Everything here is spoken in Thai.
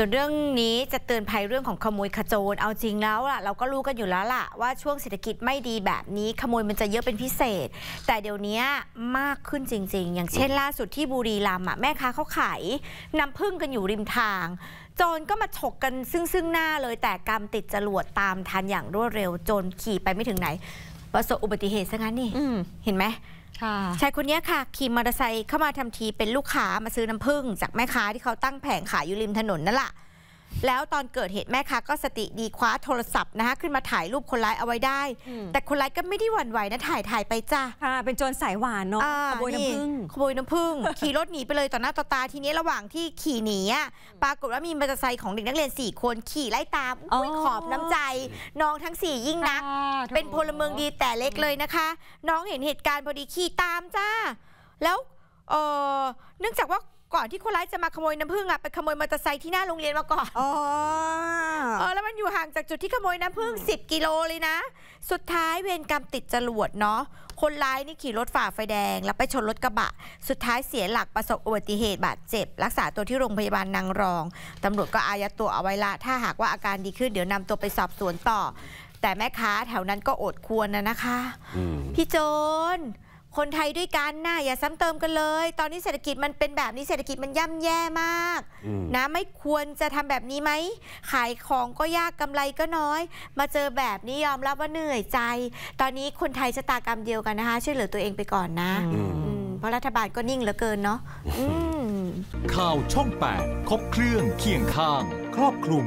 ส่วนเรื่องนี้จะเตือนภัยเรื่องของขโมยขโจร เอาจริงแล้วล่ะเราก็รู้กันอยู่แล้วล่ะว่าช่วงเศรษฐกิจไม่ดีแบบนี้ ขโมยมันจะเยอะเป็นพิเศษ แต่เดี๋ยวนี้มากขึ้นจริง ๆ อย่างเช่นล่าสุดที่บุรีรัมย์แม่ค้าเขาขายน้ำพึ่งกันอยู่ริมทางจรก็มาฉกกันซึ่งซึ่งหน้าเลยแต่กรรมติดจรวดตามทันอย่างรวดเร็วจนขี่ไปไม่ถึงไหนประสบอุบัติเหตุซะงั้นนี่เห็นไหมชายคนนี้ค่ะขี่มอเตอร์ไซค์เข้ามาทำทีเป็นลูกค้ามาซื้อน้ำผึ้งจากแม่ค้าที่เขาตั้งแผงขายอยู่ริมถนนนั่นแหละแล้วตอนเกิดเหตุแม่ค้าก็สติดีคว้าโทรศัพท์นะคะขึ้นมาถ่ายรูปคนร้ายเอาไว้ได้ แต่คนร้ายก็ไม่ได้หวั่นไหวนะถ่ายถ่ายไปจ้าค่ะเป็นโจรสายหวานเนาะขโมยน้ำผึ้งขโมยน้ำผึ้งขี่รถหนีไปเลยต่อหน้าต่อตาทีนี้ระหว่างที่ขี่หนีปรากฏว่ามีมอเตอร์ไซค์ของเด็กนักเรียน 4 คน ขี่ไล่ตามอุ้ยขอบน้ำใจ น้องทั้ง 4 ยิ่งนัก เป็นพลเมืองดีแต่เล็กเลยนะคะ น้องเห็นเหตุการณ์พอดีขี่ตามจ้าแล้วเนื่องจากว่าก่อนที่คนร้ายจะมาขโมยน้ำผึ้งอ่ะไปขโมยมอเตอร์ไซค์ที่หน้าโรงเรียนมาก่อน อ๋อ เออแล้วมันอยู่ห่างจากจุดที่ขโมยน้ำผึ้ง10กิโลเลยนะ สุดท้ายเวรกรรมติดจรวดเนาะ คนร้ายนี่ขี่รถฝ่าไฟแดง แล้วไปชนรถกระบะ สุดท้ายเสียหลักประสบอุบัติเหตุบาดเจ็บ รักษาตัวที่โรงพยาบาลนางรองตำรวจก็อายัดตัวเอาไว้ละ ถ้าหากว่าอาการดีขึ้น เดี๋ยวนำตัวไปสอบสวนต่อ แต่แม่ค้าแถวนั้นก็อดควรนะนะคะพี่โจนคนไทยด้วยกันนะอย่าซ้ำเติมกันเลย ตอนนี้เศรษฐกิจมันเป็นแบบนี้เศรษฐกิจมันย่ำแย่มาก นะไม่ควรจะทำแบบนี้ไหมขายของก็ยากกำไรก็น้อย มาเจอแบบนี้ยอมรับว่าเหนื่อยใจ ตอนนี้คนไทยชะตากรรมเดียวกันนะคะ ช่วยเหลือตัวเองไปก่อนนะเพราะรัฐบาลก็นิ่งเหลือเกินเนาะข่าวช่อง8ครบเครื่องเคียงข้าง ครอบคลุม